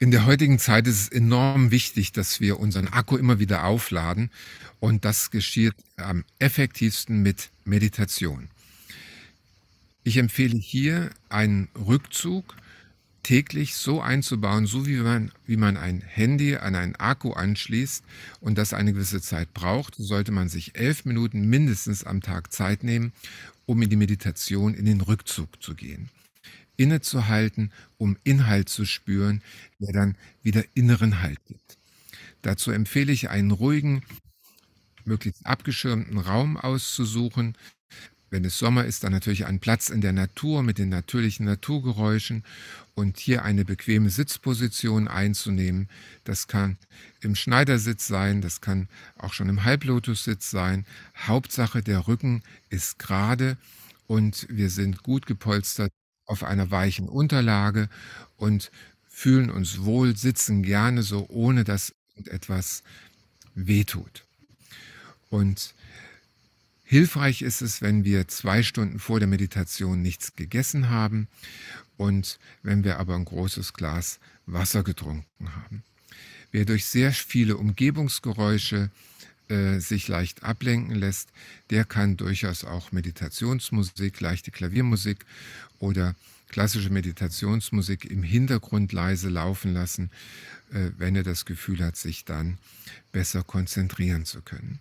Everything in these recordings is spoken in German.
In der heutigen Zeit ist es enorm wichtig, dass wir unseren Akku immer wieder aufladen und das geschieht am effektivsten mit Meditation. Ich empfehle hier einen Rückzug täglich so einzubauen, so wie man, wie man ein Handy an einen Akku anschließt und das eine gewisse Zeit braucht, sollte man sich elf Minuten mindestens am Tag Zeit nehmen, um in die Meditation, in den Rückzug zu gehen innezuhalten, um Inhalt zu spüren, der dann wieder inneren Halt gibt. Dazu empfehle ich einen ruhigen, möglichst abgeschirmten Raum auszusuchen. Wenn es Sommer ist, dann natürlich einen Platz in der Natur mit den natürlichen Naturgeräuschen und hier eine bequeme Sitzposition einzunehmen. Das kann im Schneidersitz sein, das kann auch schon im Halblotussitz sein. Hauptsache, der Rücken ist gerade und wir sind gut gepolstert auf einer weichen Unterlage und fühlen uns wohl, sitzen gerne so, ohne dass etwas wehtut. Und hilfreich ist es, wenn wir zwei Stunden vor der Meditation nichts gegessen haben und wenn wir aber ein großes Glas Wasser getrunken haben. Wer durch sehr viele Umgebungsgeräusche äh, sich leicht ablenken lässt, der kann durchaus auch Meditationsmusik, leichte Klaviermusik oder klassische Meditationsmusik im Hintergrund leise laufen lassen, äh, wenn er das Gefühl hat, sich dann besser konzentrieren zu können.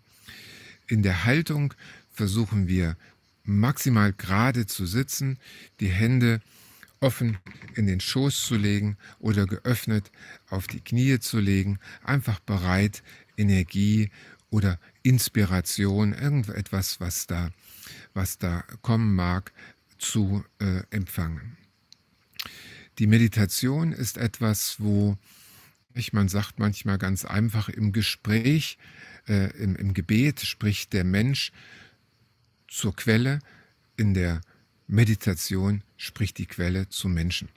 In der Haltung versuchen wir maximal gerade zu sitzen, die Hände offen in den Schoß zu legen oder geöffnet auf die Knie zu legen, einfach bereit, Energie oder Inspiration, irgendetwas, was da, was da kommen mag, zu äh, empfangen. Die Meditation ist etwas, wo ich, man sagt manchmal ganz einfach im Gespräch, äh, im, im Gebet spricht der Mensch zur Quelle, in der Meditation spricht die Quelle zum Menschen.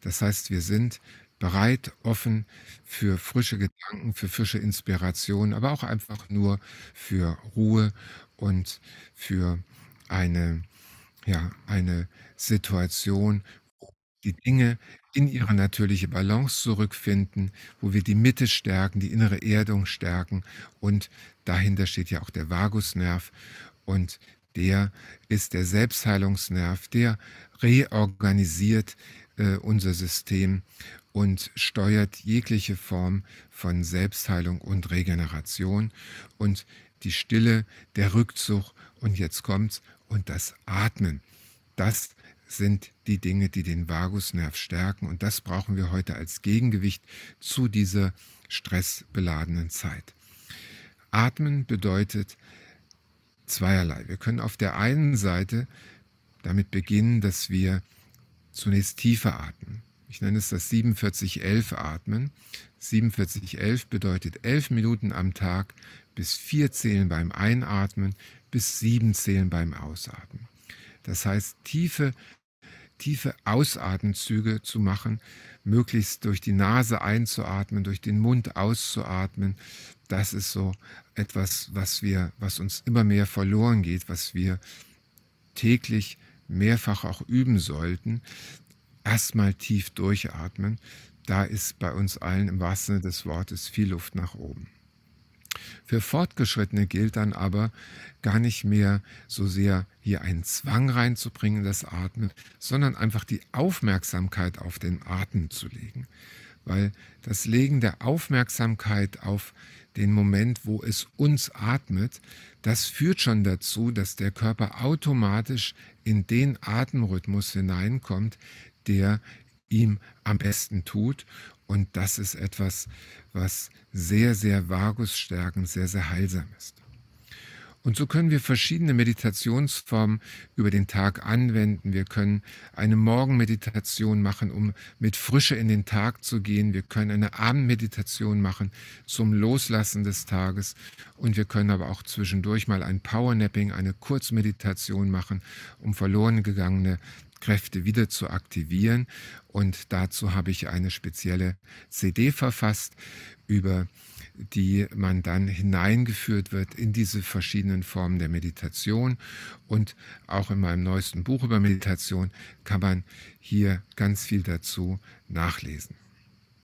Das heißt, wir sind bereit, offen für frische Gedanken, für frische Inspiration, aber auch einfach nur für Ruhe und für eine, ja, eine Situation, wo die Dinge in ihre natürliche Balance zurückfinden, wo wir die Mitte stärken, die innere Erdung stärken und dahinter steht ja auch der Vagusnerv und der ist der Selbstheilungsnerv, der reorganisiert äh, unser System und steuert jegliche Form von Selbstheilung und Regeneration und die Stille, der Rückzug und jetzt kommt's und das Atmen. Das sind die Dinge, die den Vagusnerv stärken und das brauchen wir heute als Gegengewicht zu dieser stressbeladenen Zeit. Atmen bedeutet zweierlei. Wir können auf der einen Seite damit beginnen, dass wir zunächst tiefer atmen ich nenne es das 4711-Atmen. 4711 bedeutet 11 Minuten am Tag bis 4 zählen beim Einatmen, bis 7 zählen beim Ausatmen. Das heißt, tiefe, tiefe Ausatmenzüge zu machen, möglichst durch die Nase einzuatmen, durch den Mund auszuatmen. Das ist so etwas, was wir, was uns immer mehr verloren geht, was wir täglich mehrfach auch üben sollten, erstmal tief durchatmen. Da ist bei uns allen im wahrsten Sinne des Wortes viel Luft nach oben. Für Fortgeschrittene gilt dann aber gar nicht mehr so sehr hier einen Zwang reinzubringen, das Atmen, sondern einfach die Aufmerksamkeit auf den Atem zu legen. Weil das Legen der Aufmerksamkeit auf den Moment, wo es uns atmet, das führt schon dazu, dass der Körper automatisch in den Atemrhythmus hineinkommt, der ihm am besten tut. Und das ist etwas, was sehr, sehr vagusstärkend, sehr, sehr heilsam ist. Und so können wir verschiedene Meditationsformen über den Tag anwenden. Wir können eine Morgenmeditation machen, um mit Frische in den Tag zu gehen. Wir können eine Abendmeditation machen zum Loslassen des Tages. Und wir können aber auch zwischendurch mal ein Powernapping, eine Kurzmeditation machen, um verloren gegangene Kräfte wieder zu aktivieren. Und dazu habe ich eine spezielle CD verfasst, über die man dann hineingeführt wird in diese verschiedenen Formen der Meditation. Und auch in meinem neuesten Buch über Meditation kann man hier ganz viel dazu nachlesen.